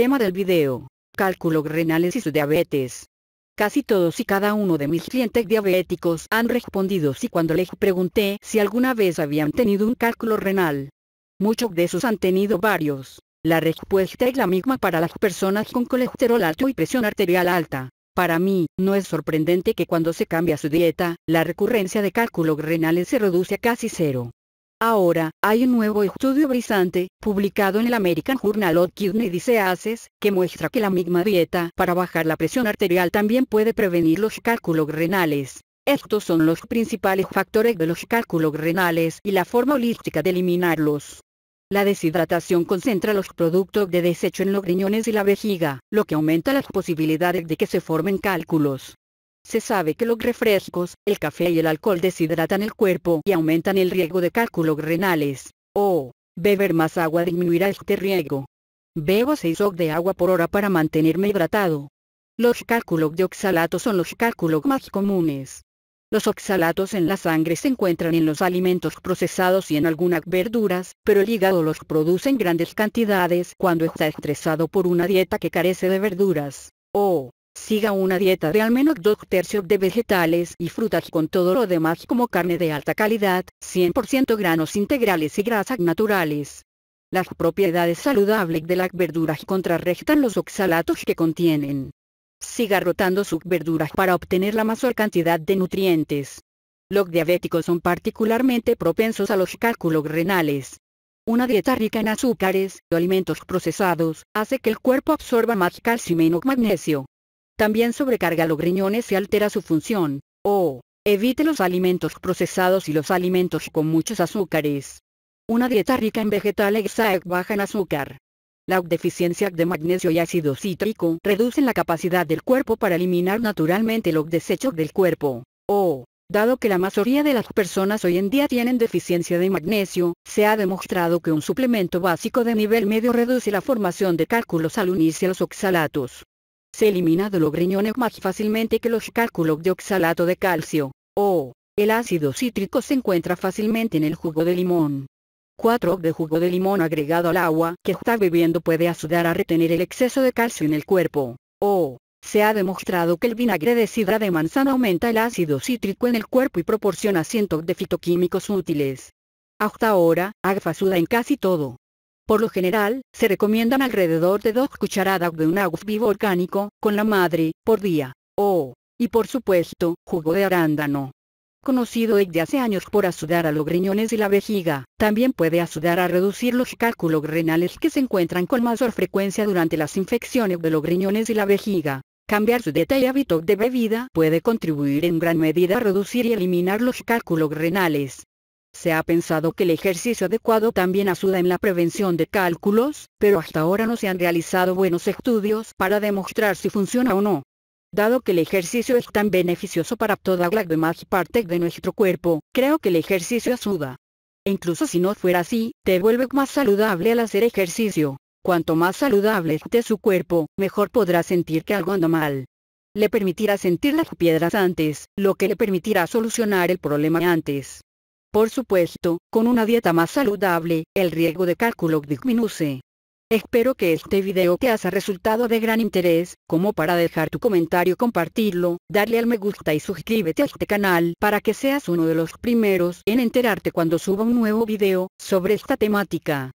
Tema del video. Cálculos renales y su diabetes. Casi todos y cada uno de mis clientes diabéticos han respondido si cuando les pregunté si alguna vez habían tenido un cálculo renal. Muchos de esos han tenido varios. La respuesta es la misma para las personas con colesterol alto y presión arterial alta. Para mí, no es sorprendente que cuando se cambia su dieta, la recurrencia de cálculos renales se reduce a casi cero. Ahora, hay un nuevo estudio brisante, publicado en el American Journal of Kidney Diseases, que muestra que la misma dieta para bajar la presión arterial también puede prevenir los cálculos renales. Estos son los principales factores de los cálculos renales y la forma holística de eliminarlos. La deshidratación concentra los productos de desecho en los riñones y la vejiga, lo que aumenta las posibilidades de que se formen cálculos. Se sabe que los refrescos, el café y el alcohol deshidratan el cuerpo y aumentan el riesgo de cálculos renales. O, oh, beber más agua disminuirá este riesgo. Bebo 6 o de agua por hora para mantenerme hidratado. Los cálculos de oxalato son los cálculos más comunes. Los oxalatos en la sangre se encuentran en los alimentos procesados y en algunas verduras, pero el hígado los produce en grandes cantidades cuando está estresado por una dieta que carece de verduras. O, oh, Siga una dieta de al menos dos tercios de vegetales y frutas con todo lo demás como carne de alta calidad, 100% granos integrales y grasas naturales. Las propiedades saludables de las verduras contrarrestan los oxalatos que contienen. Siga rotando sus verduras para obtener la mayor cantidad de nutrientes. Los diabéticos son particularmente propensos a los cálculos renales. Una dieta rica en azúcares, y alimentos procesados, hace que el cuerpo absorba más calcio y menos magnesio. También sobrecarga los riñones y altera su función. O, evite los alimentos procesados y los alimentos con muchos azúcares. Una dieta rica en vegetales baja en azúcar. La deficiencia de magnesio y ácido cítrico reducen la capacidad del cuerpo para eliminar naturalmente los desechos del cuerpo. O, Dado que la mayoría de las personas hoy en día tienen deficiencia de magnesio, se ha demostrado que un suplemento básico de nivel medio reduce la formación de cálculos al unirse a los oxalatos se elimina de los riñones más fácilmente que los cálculos de oxalato de calcio, o, el ácido cítrico se encuentra fácilmente en el jugo de limón. 4 de jugo de limón agregado al agua que está bebiendo puede ayudar a retener el exceso de calcio en el cuerpo, o, se ha demostrado que el vinagre de sidra de manzana aumenta el ácido cítrico en el cuerpo y proporciona cientos de fitoquímicos útiles. Hasta ahora, Agfa suda en casi todo. Por lo general, se recomiendan alrededor de dos cucharadas de un agua vivo orgánico, con la madre, por día. Oh, y por supuesto, jugo de arándano. Conocido desde hace años por ayudar a los riñones y la vejiga, también puede ayudar a reducir los cálculos renales que se encuentran con mayor frecuencia durante las infecciones de los riñones y la vejiga. Cambiar su dieta y hábito de bebida puede contribuir en gran medida a reducir y eliminar los cálculos renales. Se ha pensado que el ejercicio adecuado también ayuda en la prevención de cálculos, pero hasta ahora no se han realizado buenos estudios para demostrar si funciona o no. Dado que el ejercicio es tan beneficioso para toda la demás parte de nuestro cuerpo, creo que el ejercicio ayuda. E incluso si no fuera así, te vuelve más saludable al hacer ejercicio. Cuanto más saludable esté su cuerpo, mejor podrá sentir que algo anda mal. Le permitirá sentir las piedras antes, lo que le permitirá solucionar el problema antes. Por supuesto, con una dieta más saludable, el riesgo de cálculo disminuye. Espero que este video te haya resultado de gran interés, como para dejar tu comentario compartirlo, darle al me gusta y suscríbete a este canal para que seas uno de los primeros en enterarte cuando suba un nuevo video sobre esta temática.